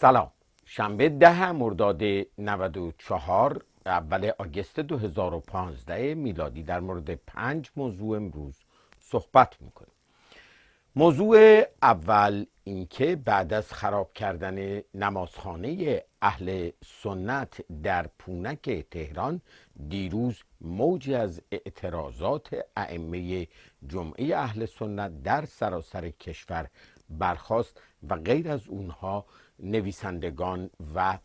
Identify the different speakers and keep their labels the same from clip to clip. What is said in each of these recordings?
Speaker 1: سلام شنبه ده مرداد 94 اول آگست 2015 میلادی در مورد پنج موضوع امروز صحبت میکنیم موضوع اول اینکه بعد از خراب کردن نمازخانه اهل سنت در پونک تهران دیروز موجی از اعتراضات ائمه جمعه اهل سنت در سراسر کشور برخاست و غیر از اونها نویسندگان و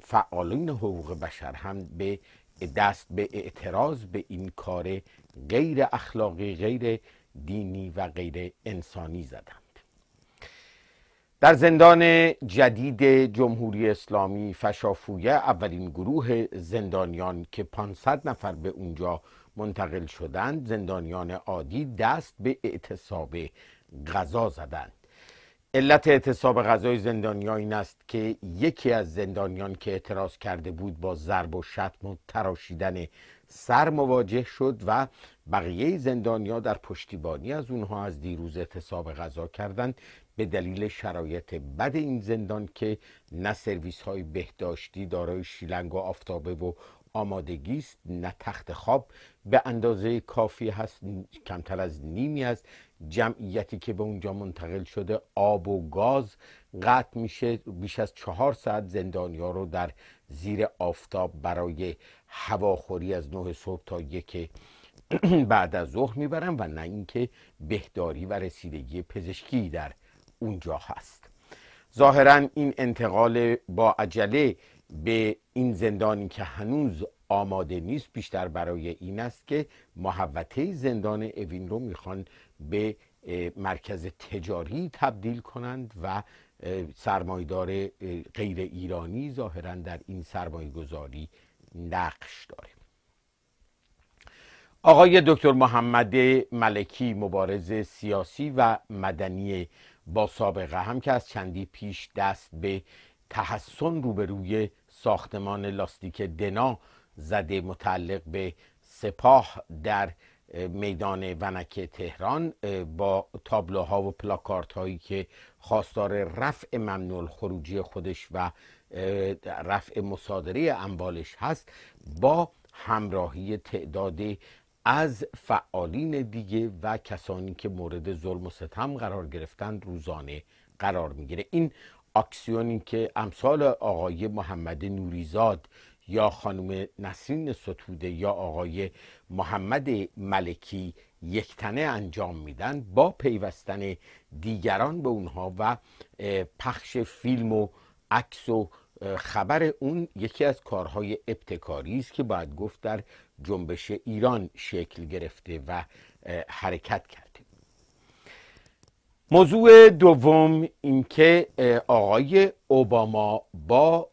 Speaker 1: فعالین حقوق بشر هم به دست به اعتراض به این کار غیر اخلاقی غیر دینی و غیر انسانی زدند در زندان جدید جمهوری اسلامی فشافویه اولین گروه زندانیان که 500 نفر به اونجا منتقل شدند زندانیان عادی دست به اعتصاب غذا زدند علت اعتصاب غذای زندانیا این است که یکی از زندانیان که اعتراض کرده بود با ضرب و شتم و تراشیدن سر مواجه شد و بقیه زندانیا در پشتیبانی از اونها از دیروز اعتصاب غذا کردند به دلیل شرایط بد این زندان که نه سرویس های بهداشتی دارای شیلنگ و آفتابه و آمادگی است نه تخت خواب به اندازه کافی هست کمتر از نیمی است. جمعیتی که به اونجا منتقل شده آب و گاز قطع میشه بیش از چهار ساعت زندانیا رو در زیر آفتاب برای هواخوری از نه صبح تا یک بعد از ظهر میبرن و نه اینکه بهداری و رسیدگی پزشکی در اونجا هست ظاهرا این انتقال با عجله به این زندانی که هنوز آماده نیست بیشتر برای این است که محوطه زندان اوین رو میخوان به مرکز تجاری تبدیل کنند و سرمایدار غیر ایرانی ظاهرا در این سرمایه گذاری نقش داره آقای دکتر محمد ملکی مبارز سیاسی و مدنی با سابقه هم که از چندی پیش دست به تحسن روبروی ساختمان لاستیک دنا زده متعلق به سپاه در میدان ونک تهران با تابلوها و پلاکارت هایی که خواستار رفع ممنوع خروجی خودش و رفع مصادره اموالش هست با همراهی تعدادی از فعالین دیگه و کسانی که مورد ظلم و ستم قرار گرفتند روزانه قرار میگیره این اکسیونی که امثال آقای محمد نوریزاد یا خانم نسرین ستوده یا آقای محمد ملکی تنه انجام میدن با پیوستن دیگران به اونها و پخش فیلم و عکس و خبر اون یکی از کارهای ابتکاری است که باید گفت در جنبش ایران شکل گرفته و حرکت کرد موضوع دوم اینکه آقای اوباما با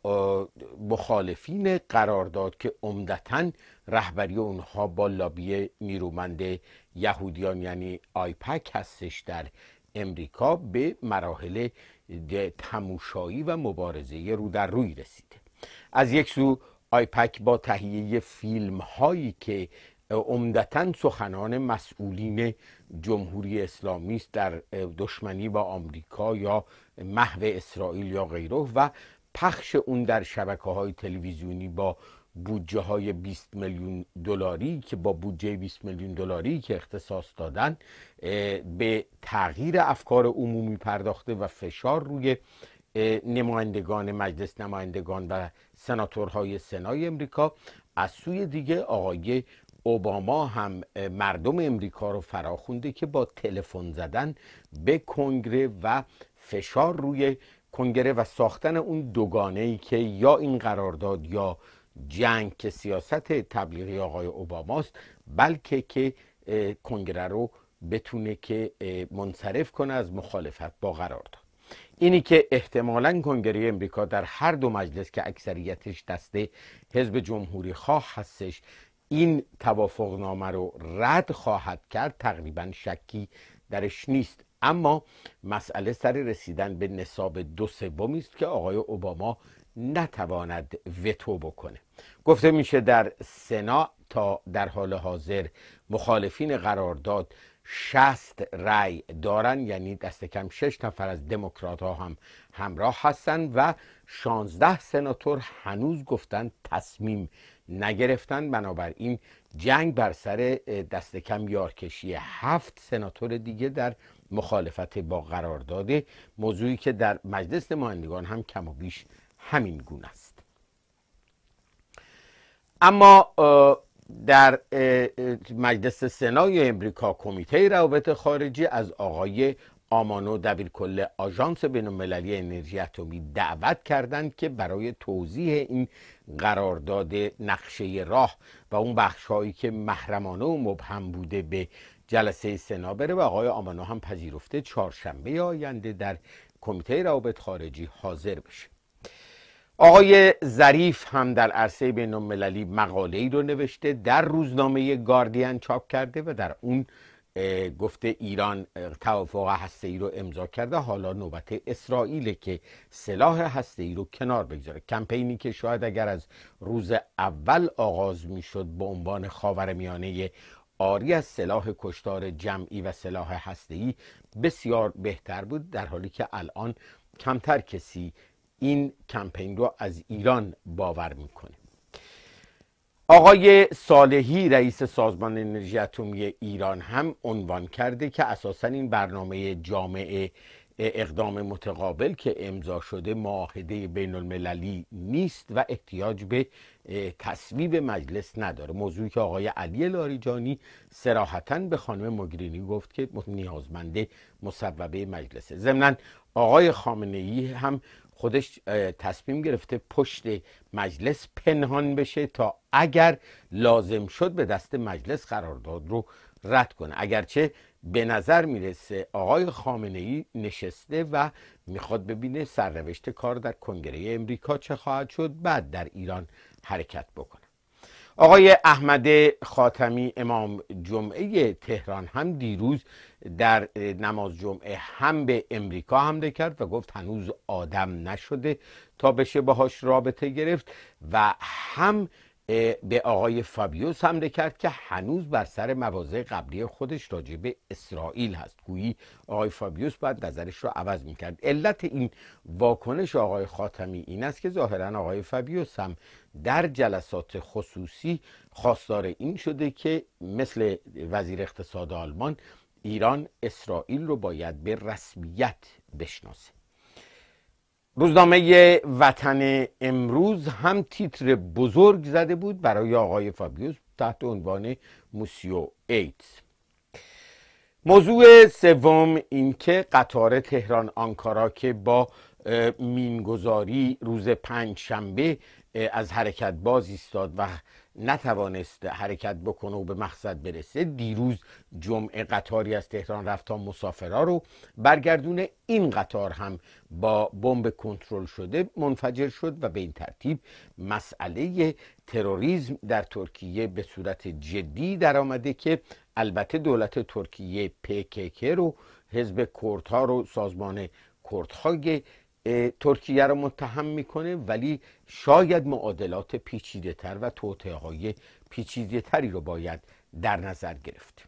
Speaker 1: مخالفین قرار داد که عمدتا رهبری اونها با لابی نیرومند یهودیان یعنی آیپک هستش در امریکا به مراحل تموشایی و مبارزه رو در روی رسیده از یک سو آیپک با تهیه فیلم هایی که عمدتا سخنان مسئولین جمهوری اسلامی است در دشمنی با آمریکا یا محو اسرائیل یا غیره و پخش اون در شبکه های تلویزیونی با بودجه های 20 میلیون دلاری که با بودجه 20 میلیون دلاری که اختصاص دادن به تغییر افکار عمومی پرداخته و فشار روی نمایندگان مجلس نمایندگان و سناتورهای سنای امریکا از سوی دیگه آقای اوباما هم مردم امریکا رو فراخونده که با تلفن زدن به کنگره و فشار روی کنگره و ساختن اون دوگانه ای که یا این قرارداد یا جنگ که سیاست تبلیغی آقای اوباماست بلکه که کنگره رو بتونه که منصرف کنه از مخالفت با قرارداد اینی که احتمالا کنگره امریکا در هر دو مجلس که اکثریتش دسته حزب جمهوری خواه هستش این توافقنامه رو رد خواهد کرد تقریبا شکی درش نیست اما مسئله سر رسیدن به نصاب دو سومی است که آقای اوباما نتواند وتو بکنه گفته میشه در سنا تا در حال حاضر مخالفین قرارداد شست رای دارن یعنی دست کم شش نفر از دموکرات ها هم همراه هستن و شانزده سناتور هنوز گفتن تصمیم نگرفتن بنابراین جنگ بر سر دست کم یارکشی هفت سناتور دیگه در مخالفت با قرار داده موضوعی که در مجلس نمایندگان هم کم و بیش همین گونه است اما در مجلس سنای امریکا کمیته روابط خارجی از آقای آمانو کل آژانس المللی انرژی اتمی دعوت کردند که برای توضیح این قرارداد نقشه راه و اون بخش هایی که محرمانه و مبهم بوده به جلسه سنا بره و آقای آمانو هم پذیرفته چهارشنبه آینده در کمیته روابط خارجی حاضر بشه آقای ظریف هم در عرصه بین المللی مقاله ای رو نوشته در روزنامه گاردین چاپ کرده و در اون گفته ایران توافق هسته ای رو امضا کرده حالا نوبت اسرائیل که سلاح هسته ای رو کنار بگذاره کمپینی که شاید اگر از روز اول آغاز میشد به عنوان میانه آری از سلاح کشتار جمعی و سلاح هسته ای بسیار بهتر بود در حالی که الان کمتر کسی این کمپین رو از ایران باور میکنه آقای صالحی رئیس سازمان انرژی اتمی ایران هم عنوان کرده که اساسا این برنامه جامعه اقدام متقابل که امضا شده معاهده بین المللی نیست و احتیاج به تصویب مجلس نداره موضوعی که آقای علی لاریجانی سراحتا به خانم مگرینی گفت که نیازمنده مصوبه مجلسه ضمنا آقای خامنه ای هم خودش تصمیم گرفته پشت مجلس پنهان بشه تا اگر لازم شد به دست مجلس قرارداد رو رد کنه اگرچه به نظر میرسه آقای خامنه ای نشسته و میخواد ببینه سرنوشت کار در کنگره امریکا چه خواهد شد بعد در ایران حرکت بکنه آقای احمد خاتمی امام جمعه تهران هم دیروز در نماز جمعه هم به امریکا حمله کرد و گفت هنوز آدم نشده تا بشه باهاش رابطه گرفت و هم به آقای فابیوس حمله کرد که هنوز بر سر مواضع قبلی خودش راجع به اسرائیل هست گویی آقای فابیوس باید نظرش را عوض میکرد علت این واکنش آقای خاتمی این است که ظاهرا آقای فابیوس هم در جلسات خصوصی خواستار این شده که مثل وزیر اقتصاد آلمان ایران اسرائیل رو باید به رسمیت بشناسه روزنامه وطن امروز هم تیتر بزرگ زده بود برای آقای فابیوس تحت عنوان موسیو ایت موضوع سوم اینکه قطار تهران آنکارا که با مینگذاری روز پنج شنبه از حرکت باز ایستاد و نتوانست حرکت بکنه و به مقصد برسه دیروز جمعه قطاری از تهران رفت تا مسافرها رو برگردونه این قطار هم با بمب کنترل شده منفجر شد و به این ترتیب مسئله تروریسم در ترکیه به صورت جدی در آمده که البته دولت ترکیه پکک رو حزب کردها رو سازمان کردهای ترکیه رو متهم میکنه ولی شاید معادلات پیچیده تر و توطعه های پیچیده تری رو باید در نظر گرفت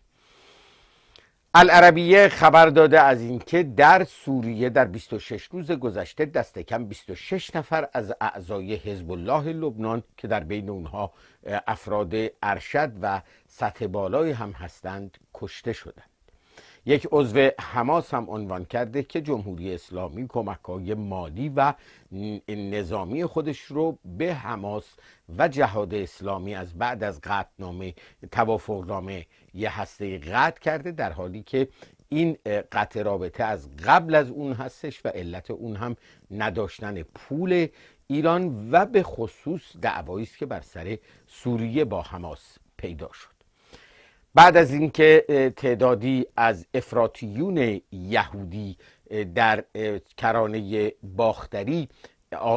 Speaker 1: العربیه خبر داده از اینکه در سوریه در 26 روز گذشته دست کم 26 نفر از اعضای حزب الله لبنان که در بین اونها افراد ارشد و سطح بالای هم هستند کشته شدند یک عضو حماس هم عنوان کرده که جمهوری اسلامی های مالی و نظامی خودش رو به حماس و جهاد اسلامی از بعد از قطعنامه توافقنامه یه هسته قطع کرده در حالی که این قطع رابطه از قبل از اون هستش و علت اون هم نداشتن پول ایران و به خصوص دعوایی است که بر سر سوریه با حماس پیدا شد بعد از اینکه تعدادی از افراتیون یهودی در کرانه باختری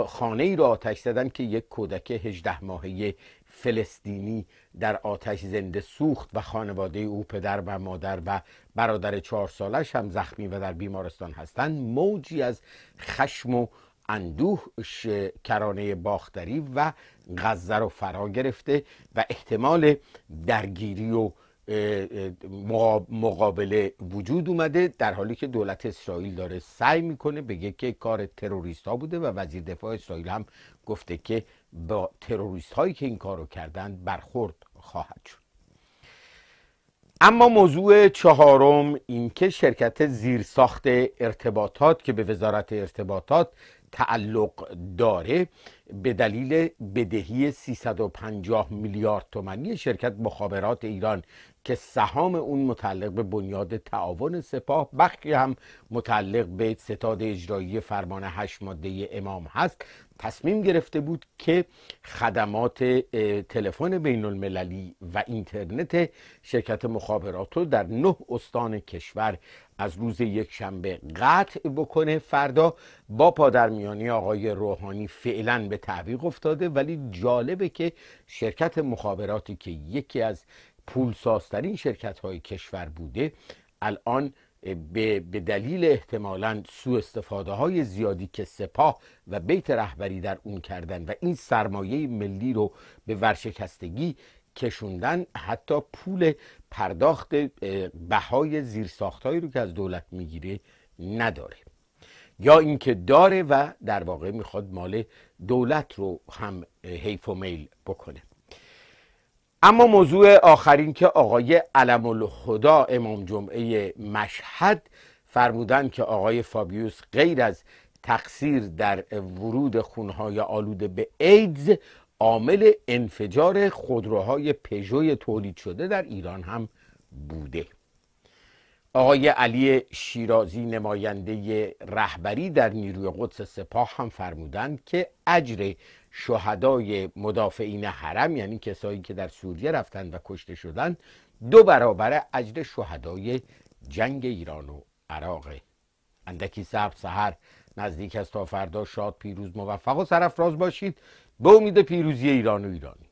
Speaker 1: خانه ای را آتش زدن که یک کودک 18 ماهه فلسطینی در آتش زنده سوخت و خانواده او پدر و مادر و برادر چهار سالش هم زخمی و در بیمارستان هستند موجی از خشم و اندوه کرانه باختری و غزه رو فرا گرفته و احتمال درگیری و مقابله وجود اومده در حالی که دولت اسرائیل داره سعی میکنه بگه که کار تروریست ها بوده و وزیر دفاع اسرائیل هم گفته که با تروریست هایی که این کارو کردن برخورد خواهد شد اما موضوع چهارم اینکه شرکت زیرساخت ارتباطات که به وزارت ارتباطات تعلق داره به دلیل بدهی 350 میلیارد تومانی شرکت مخابرات ایران که سهام اون متعلق به بنیاد تعاون سپاه بخشی هم متعلق به ستاد اجرایی فرمان هشت ماده امام هست تصمیم گرفته بود که خدمات تلفن بین المللی و اینترنت شرکت مخابرات رو در نه استان کشور از روز یک شنبه قطع بکنه فردا با پادرمیانی آقای روحانی فعلا به تعویق افتاده ولی جالبه که شرکت مخابراتی که یکی از پولسازترین شرکت های کشور بوده الان به دلیل احتمالا سوء استفاده های زیادی که سپاه و بیت رهبری در اون کردن و این سرمایه ملی رو به ورشکستگی کشوندن حتی پول پرداخت بهای زیرساختهایی رو که از دولت میگیره نداره یا اینکه داره و در واقع میخواد مال دولت رو هم حیف و میل بکنه اما موضوع آخرین که آقای علم الهدا امام جمعه مشهد فرمودن که آقای فابیوس غیر از تقصیر در ورود خونهای آلوده به ایدز عامل انفجار خودروهای پژوی تولید شده در ایران هم بوده آقای علی شیرازی نماینده رهبری در نیروی قدس سپاه هم فرمودند که اجر شهدای مدافعین حرم یعنی کسایی که در سوریه رفتن و کشته شدند دو برابر اجر شهدای جنگ ایران و عراق اندکی صبر سحر نزدیک است تا فردا شاد پیروز موفق و سرفراز باشید به امید پیروزی ایران و ایرانی